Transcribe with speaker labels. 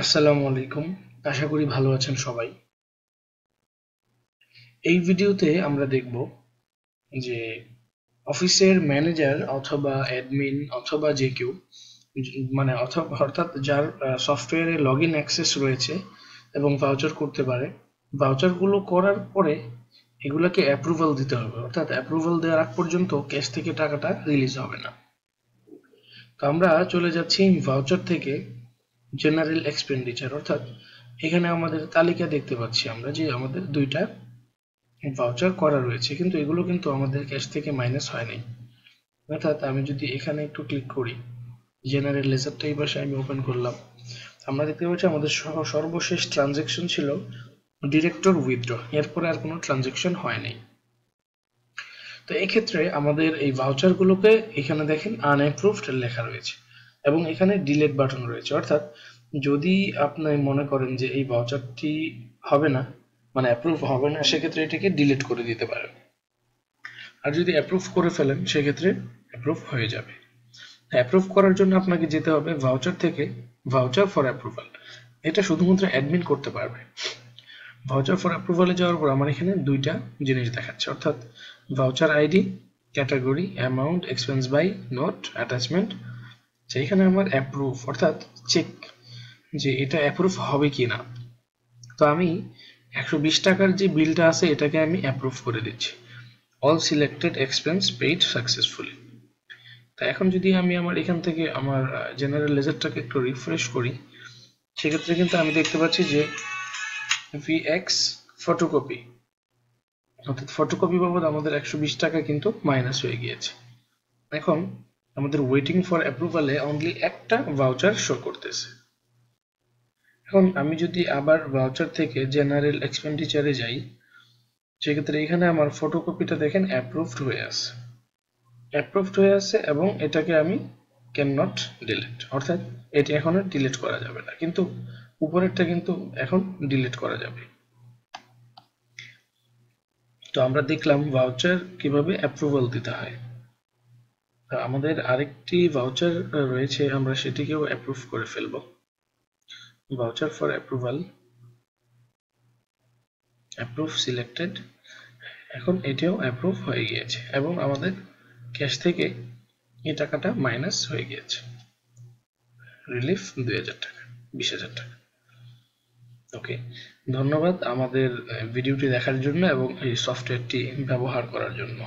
Speaker 1: আসসালামু আলাইকুম আশা করি ভালো আছেন সবাই এই ভিডিওতে আমরা দেখব যে অফিসের ম্যানেজার অথবা অ্যাডমিন অথবা যে কেউ মানে অথবা অর্থাৎ যার সফটওয়্যারে লগ ইন অ্যাক্সেস রয়েছে এবং ভাউচার করতে পারে ভাউচারগুলো করার পরে এগুলোকে অ্যাপ্রুভাল দিতে হবে অর্থাৎ অ্যাপ্রুভাল দেওয়ার আগ পর্যন্ত ক্যাশ থেকে টাকাটা রিলিজ হবে না তো আমরা চলে যাচ্ছি ভাউচার থেকে জেনারেল এক্সপেন্ডিচার অর্থাৎ এখানে আমাদের তালিকা দেখতে পাচ্ছি আমরা যে আমাদের দুইটা ভাউচার করা রয়েছে কিন্তু এগুলো কিন্তু আমাদের ক্যাশ থেকে মাইনাস হয় নাই অর্থাৎ আমি যদি এখানে একটু ক্লিক করি জেনারেল লেজারটা এই পাশে আমি ওপেন করলাম আমরা দেখতে পাচ্ছি আমাদের সর্বশেষ ট্রানজেকশন ছিল ডিরেক্টর উইথড্র এরপরে আর কোনো ট্রানজেকশন হয় নাই তো এক্ষেত্রে আমাদের এই ভাউচারগুলোকে এখানে দেখেন আনএপ্রুভড লেখা রয়েছে এবং এখানে ডিলেট বাটন রয়েছে অর্থাৎ যদি আপনি মনে করেন যে এই ভাউচারটি হবে না মানে অ্যাপ্রুভ হবে না সেক্ষেত্রে এটাকে ডিলেট করে দিতে পারেন আর যদি অ্যাপ্রুভ করে ফেলেন সেক্ষেত্রে অ্যাপ্রুভ হয়ে যাবে অ্যাপ্রুভ করার জন্য আপনাকে যেতে হবে ভাউচার থেকে ভাউচার ফর অ্যাপ্রুভাল এটা শুধুমাত্র অ্যাডমিন করতে পারবে ভাউচার ফর অ্যাপ্রুভালে যাওয়ার পর আমার এখানে দুইটা জিনিস দেখাচ্ছে অর্থাৎ voucher ID category amount expense by note attachment যেখানে আমার অ্যাপ্রুভ অর্থাৎ চেক যে এটা অ্যাপ্রুভ হবে কি না তো আমি একশো টাকার যে বিলটা আছে এটাকে আমি অ্যাপ্রুভ করে দিচ্ছি all selected expense paid successfully তা এখন যদি আমি আমার এখান থেকে আমার জেনারেল লেজারটাকে একটু রিফ্রেশ করি সেক্ষেত্রে কিন্তু আমি দেখতে পাচ্ছি যে ভি এক্স ফটোকপি অর্থাৎ ফটোকপি বাবদ আমাদের একশো টাকা কিন্তু মাইনাস হয়ে গিয়েছে এখন আমাদের ওয়েটিং ফর অ্যাপ্রুভালে অনলি একটা ভাউচার শো করতেছে এখন আমি যদি আবার ভাউচার থেকে জেনারেল এক্সপেন্ডিচারে যাই সেক্ষেত্রে এখানে আমার ফটোকপিটা দেখেন অ্যাপ্রুভড হয়ে আছে অ্যাপ্রুভড হয়ে আছে এবং এটাকে আমি ক্যান নট ডিলিট অর্থাৎ এটি এখন আর ডিলিট করা যাবে না কিন্তু উপরেরটা কিন্তু এখন ডিলিট করা যাবে তো আমরা দেখলাম ভাউচার কিভাবে অ্যাপ্রুভাল দিতে হয় আমাদের আরেকটি ভাউচার রয়েছে আমরা সেটিকেও অ্যাপ্রুভ করে ফেলব voucher for approval approve selected এখন এটিও অ্যাপ্রুভ হয়ে গিয়েছে এবং আমাদের ক্যাশ থেকে এই টাকাটা মাইনাস হয়ে গিয়েছে রিলিফ দুই টাকা বিশ টাকা ওকে ধন্যবাদ আমাদের ভিডিওটি দেখার জন্য এবং এই সফটওয়্যারটি ব্যবহার করার জন্য